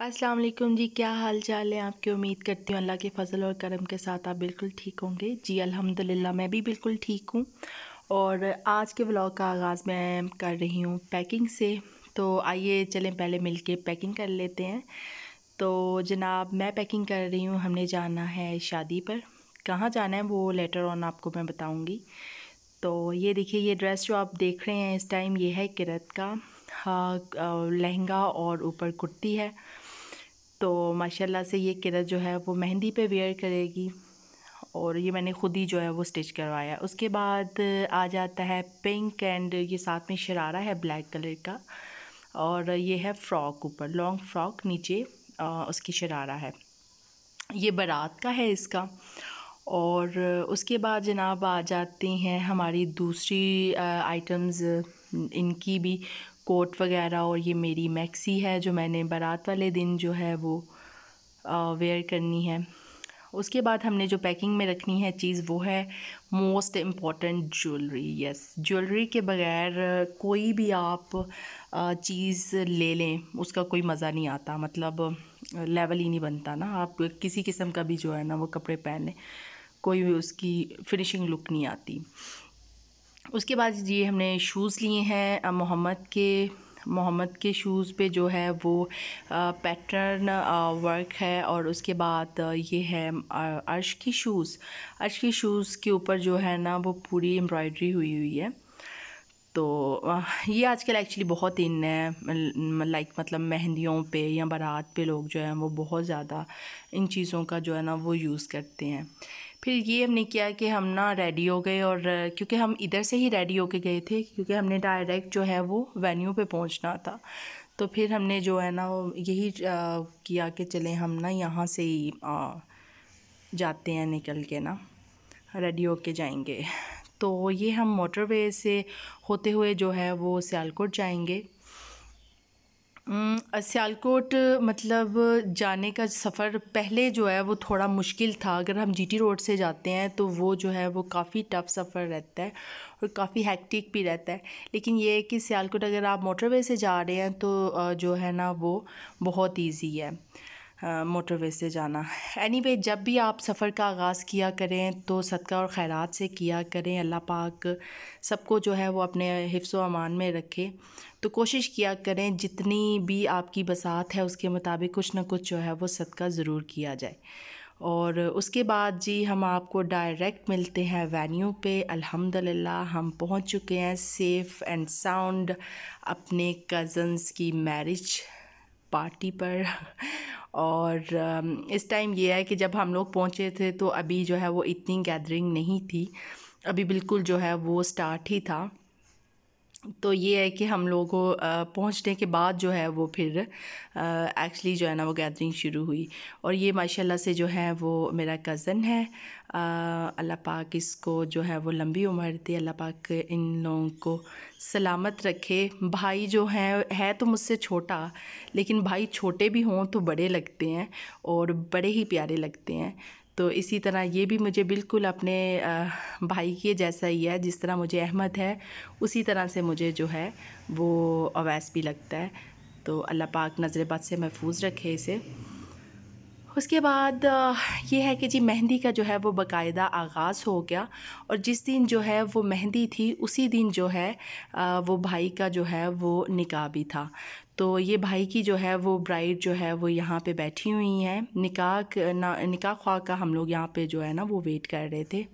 अस्सलाम वालेकुम जी क्या हाल चाल है आपकी उम्मीद करती हूँ अल्लाह के फजल और करम के साथ आप बिल्कुल ठीक होंगे जी अल्हम्दुलिल्लाह मैं भी बिल्कुल ठीक हूँ और आज के व्लॉग का आगाज़ मैं कर रही हूँ पैकिंग से तो आइए चलें पहले मिलके पैकिंग कर लेते हैं तो जनाब मैं पैकिंग कर रही हूँ हमने जाना है शादी पर कहाँ जाना है वो लेटर ऑन आपको मैं बताऊँगी तो ये देखिए ये ड्रेस जो आप देख रहे हैं इस टाइम ये है किरत का हाँ लहंगा और ऊपर कुर्ती है तो माशाल्लाह से ये किरत जो है वो मेहंदी पे वेयर करेगी और ये मैंने ख़ुद ही जो है वो स्टिच करवाया उसके बाद आ जाता है पिंक एंड ये साथ में शरारा है ब्लैक कलर का और ये है फ्रॉक ऊपर लॉन्ग फ्रॉक नीचे आ, उसकी शरारा है ये बारात का है इसका और उसके बाद जनाब आ जाती हैं हमारी दूसरी आइटम्स इनकी भी कोट वगैरह और ये मेरी मैक्सी है जो मैंने बारात वाले दिन जो है वो वेयर करनी है उसके बाद हमने जो पैकिंग में रखनी है चीज़ वो है most important jewellery yes jewellery के बगैर कोई भी आप चीज़ ले लें उसका कोई मज़ा नहीं आता मतलब लेवल ही नहीं बनता ना आप किसी किस्म का भी जो है ना वो कपड़े पहन लें कोई भी उसकी फिनिशिंग लुक नहीं आती उसके बाद ये हमने शूज़ लिए हैं मोहम्मद के मोहम्मद के शूज़ पे जो है वो पैटर्न वर्क है और उसके बाद ये है अर्श की शूज़ अर्श की शूज़ के ऊपर जो है ना वो पूरी एम्ब्रॉयडरी हुई हुई है तो ये आजकल एक्चुअली बहुत इन है लाइक मतलब मेहंदियों पे या बारात पे लोग जो है वो बहुत ज़्यादा इन चीज़ों का जो है ना वो यूज़ करते हैं फिर ये हमने किया कि हम ना रेडी हो गए और क्योंकि हम इधर से ही रेडी होके गए थे क्योंकि हमने डायरेक्ट जो है वो वेन्यू पे पहुंचना था तो फिर हमने जो है ना यही किया कि चले हम ना यहाँ से ही आ, जाते हैं निकल के ना रेडी होके जाएंगे तो ये हम मोटरवे से होते हुए जो है वो सियालकोट जाएंगे हम्म, सियालकोट मतलब जाने का सफ़र पहले जो है वो थोड़ा मुश्किल था अगर हम जीटी रोड से जाते हैं तो वो जो है वो काफ़ी टफ सफ़र रहता है और काफ़ी हैक्टिक भी रहता है लेकिन ये है कि सियालकोट अगर आप मोटरवे से जा रहे हैं तो जो है ना वो बहुत ईजी है मोटरवे से जाना एनी anyway, जब भी आप सफ़र का आगाज़ किया करें तो सदका और खैरात से किया करें अल्लाह पाक सबको जो है वो अपने हिफ्स अमान में रखे तो कोशिश किया करें जितनी भी आपकी बसात है उसके मुताबिक कुछ ना कुछ जो है वो सदका ज़रूर किया जाए और उसके बाद जी हम आपको डायरेक्ट मिलते हैं वेन्यू पे अल्हम्दुलिल्लाह हम पहुंच चुके हैं सेफ़ एंड साउंड अपने कज़न्स की मैरिज पार्टी पर और इस टाइम ये है कि जब हम लोग पहुंचे थे तो अभी जो है वो इतनी गैदरिंग नहीं थी अभी बिल्कुल जो है वो स्टार्ट ही था तो ये है कि हम लोगों को पहुंचने के बाद जो है वो फिर एक्चुअली जो है ना वो गैदरिंग शुरू हुई और ये माशाल्लाह से जो है वो मेरा कज़न है अल्लाह पाक इसको जो है वो लंबी उम्र दे अल्लाह पाक इन लोगों को सलामत रखे भाई जो है है तो मुझसे छोटा लेकिन भाई छोटे भी हों तो बड़े लगते हैं और बड़े ही प्यारे लगते हैं तो इसी तरह ये भी मुझे बिल्कुल अपने भाई के जैसा ही है जिस तरह मुझे अहमद है उसी तरह से मुझे जो है वो अवैस भी लगता है तो अल्लाह पाक नज़र बद से महफूज रखे इसे उसके बाद ये है कि जी मेहंदी का जो है वो बाकायदा आगाज़ हो गया और जिस दिन जो है वो मेहंदी थी उसी दिन जो है वो भाई का जो है वो निकाह भी था तो ये भाई की जो है वो ब्राइड जो है वो यहाँ पे बैठी हुई हैं निकाह ना निकाह ख्वा का हम लोग यहाँ पे जो है ना वो वेट कर रहे थे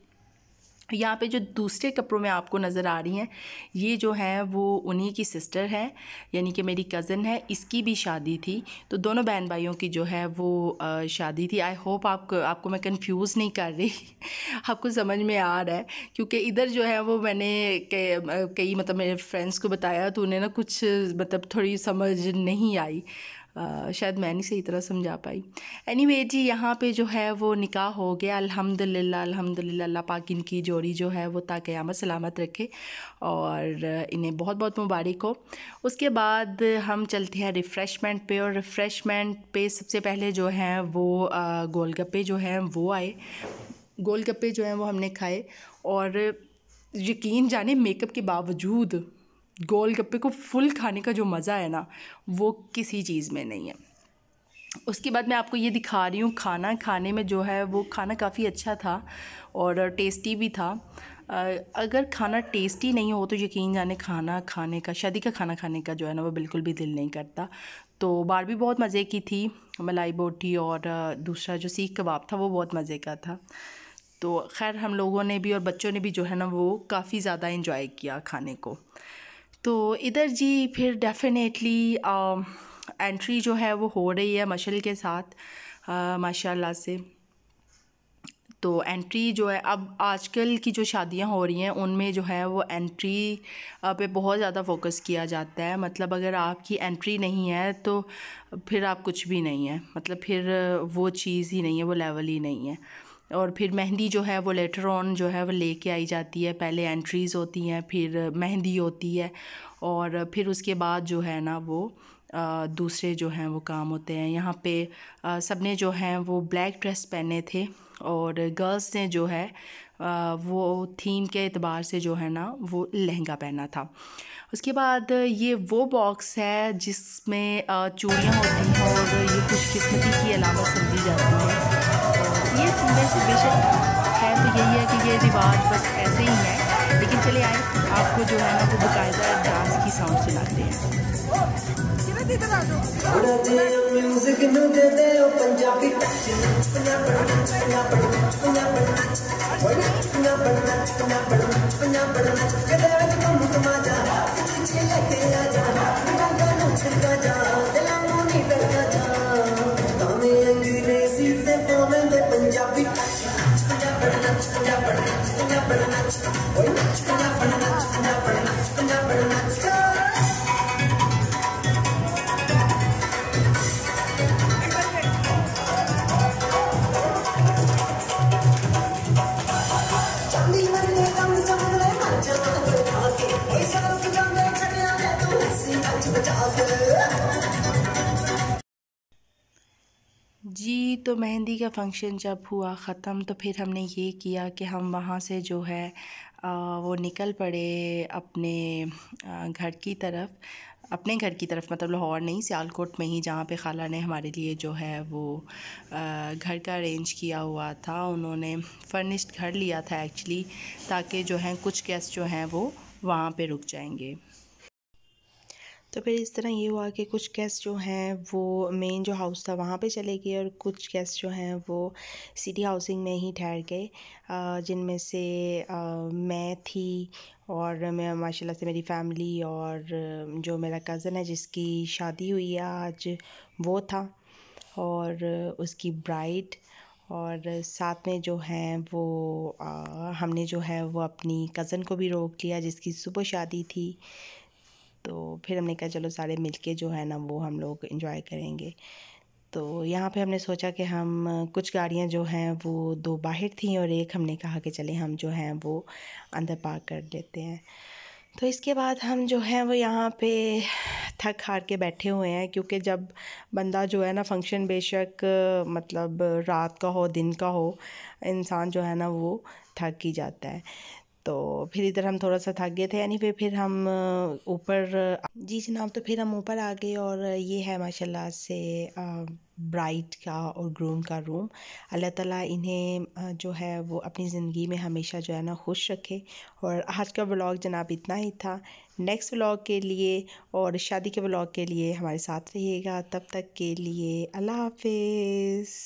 यहाँ पे जो दूसरे कपड़ों में आपको नज़र आ रही हैं ये जो है वो उन्हीं की सिस्टर है यानी कि मेरी कज़न है इसकी भी शादी थी तो दोनों बहन भाइयों की जो है वो शादी थी आई होप आपको आपको मैं कंफ्यूज नहीं कर रही आपको समझ में आ रहा है क्योंकि इधर जो है वो मैंने कई मतलब मेरे फ्रेंड्स को बताया तो उन्हें ना कुछ मतलब थोड़ी समझ नहीं आई आ, शायद मैं नहीं सही तरह समझा पाई एनी anyway, जी यहाँ पे जो है वो निकाह हो गया अल्हम्दुलिल्लाह अल्हम्दुलिल्लाह अल्लाह पाक इनकी जोड़ी जो है वो ताक़यामत सलामत रखे और इन्हें बहुत बहुत मुबारक हो उसके बाद हम चलते हैं रिफ़्रेशमेंट पे और रिफ़्रेशमेंट पे सबसे पहले जो है वो गोलगप्पे जो हैं वो आए गोलगप्पे जो हैं वो हमने खाए और यकीन जाने मेकअप के बावजूद गोल गप्पे को फुल खाने का जो मज़ा है ना वो किसी चीज़ में नहीं है उसके बाद मैं आपको ये दिखा रही हूँ खाना खाने में जो है वो खाना काफ़ी अच्छा था और टेस्टी भी था अगर खाना टेस्टी नहीं हो तो यकीन जाने खाना खाने का शादी का खाना खाने का जो है ना वो बिल्कुल भी दिल नहीं करता तो बार भी बहुत मज़े की थी मलाई बोटी और दूसरा जो सीख कबाब था वो बहुत मज़े का था तो खैर हम लोगों ने भी और बच्चों ने भी जो है ना वो काफ़ी ज़्यादा इंजॉय किया खाने को तो इधर जी फिर डेफिनेटली एंट्री um, जो है वो हो रही है मशल के साथ uh, माशाल्लाह से तो एंट्री जो है अब आजकल की जो शादियां हो रही हैं उनमें जो है वो एंट्री uh, पे बहुत ज़्यादा फोकस किया जाता है मतलब अगर आपकी एंट्री नहीं है तो फिर आप कुछ भी नहीं है मतलब फिर वो चीज़ ही नहीं है वो लेवल ही नहीं है और फिर मेहंदी जो है वो लेटर ऑन जो है वो लेके आई जाती है पहले एंट्रीज़ होती हैं फिर मेहंदी होती है और फिर उसके बाद जो है ना वो दूसरे जो हैं वो काम होते हैं यहाँ पे सब ने जो हैं वो ब्लैक ड्रेस पहने थे और गर्ल्स ने जो है वो थीम के अतबार से जो है ना वो लहंगा पहना था उसके बाद ये वो बॉक्स है जिसमें चूड़ियाँ होती हैं और ये खुशकिस्मती की अलावा समझी जाती है ये बस बेशक है तो यही है कि ये रिवाज बस ऐसे ही है लेकिन चले आए आपको जो है ना वो बकायदा डांस की साउंड सुनाते हैं pero तो मेहंदी का फंक्शन जब हुआ ख़त्म तो फिर हमने ये किया कि हम वहाँ से जो है वो निकल पड़े अपने घर की तरफ अपने घर की तरफ मतलब लाहौर नहीं सियालकोट में ही जहाँ पे खाला ने हमारे लिए जो है वो घर का अरेंज किया हुआ था उन्होंने फर्निश्ड घर लिया था एक्चुअली ताकि जो है कुछ गेस्ट जो हैं वो वहाँ पे रुक जाएंगे तो फिर इस तरह ये हुआ कि कुछ गेस्ट जो हैं वो मेन जो हाउस था वहाँ पे चले गए और कुछ गेस्ट जो हैं वो सिटी हाउसिंग में ही ठहर गए जिनमें से मैं थी और मैं माशाल्लाह से मेरी फैमिली और जो मेरा कज़न है जिसकी शादी हुई है आज वो था और उसकी ब्राइड और साथ में जो हैं वो आ, हमने जो है वो अपनी कज़न को भी रोक लिया जिसकी सुबह शादी थी तो फिर हमने कहा चलो सारे मिलके जो है ना वो हम लोग इन्जॉय करेंगे तो यहाँ पे हमने सोचा कि हम कुछ गाड़ियाँ जो हैं वो दो बाहर थीं और एक हमने कहा कि चले हम जो हैं वो अंदर पार्क कर लेते हैं तो इसके बाद हम जो हैं वो यहाँ पे थक हार के बैठे हुए हैं क्योंकि जब बंदा जो है ना फंक्शन बेशक मतलब रात का हो दिन का हो इंसान जो है ना वो थक ही जाता है तो फिर इधर हम थोड़ा सा थक गए थे यानी फिर फिर हम ऊपर जी जनाब तो फिर हम ऊपर आ गए और ये है माशाल्लाह से ब्राइड का और ग्रूम का रूम अल्लाह ताला इन्हें जो है वो अपनी ज़िंदगी में हमेशा जो है ना खुश रखे और आज का ब्लॉग जनाब इतना ही था नेक्स्ट ब्लॉग के लिए और शादी के ब्लॉग के लिए हमारे साथ रहिएगा तब तक के लिए अल्लाह हाफिज़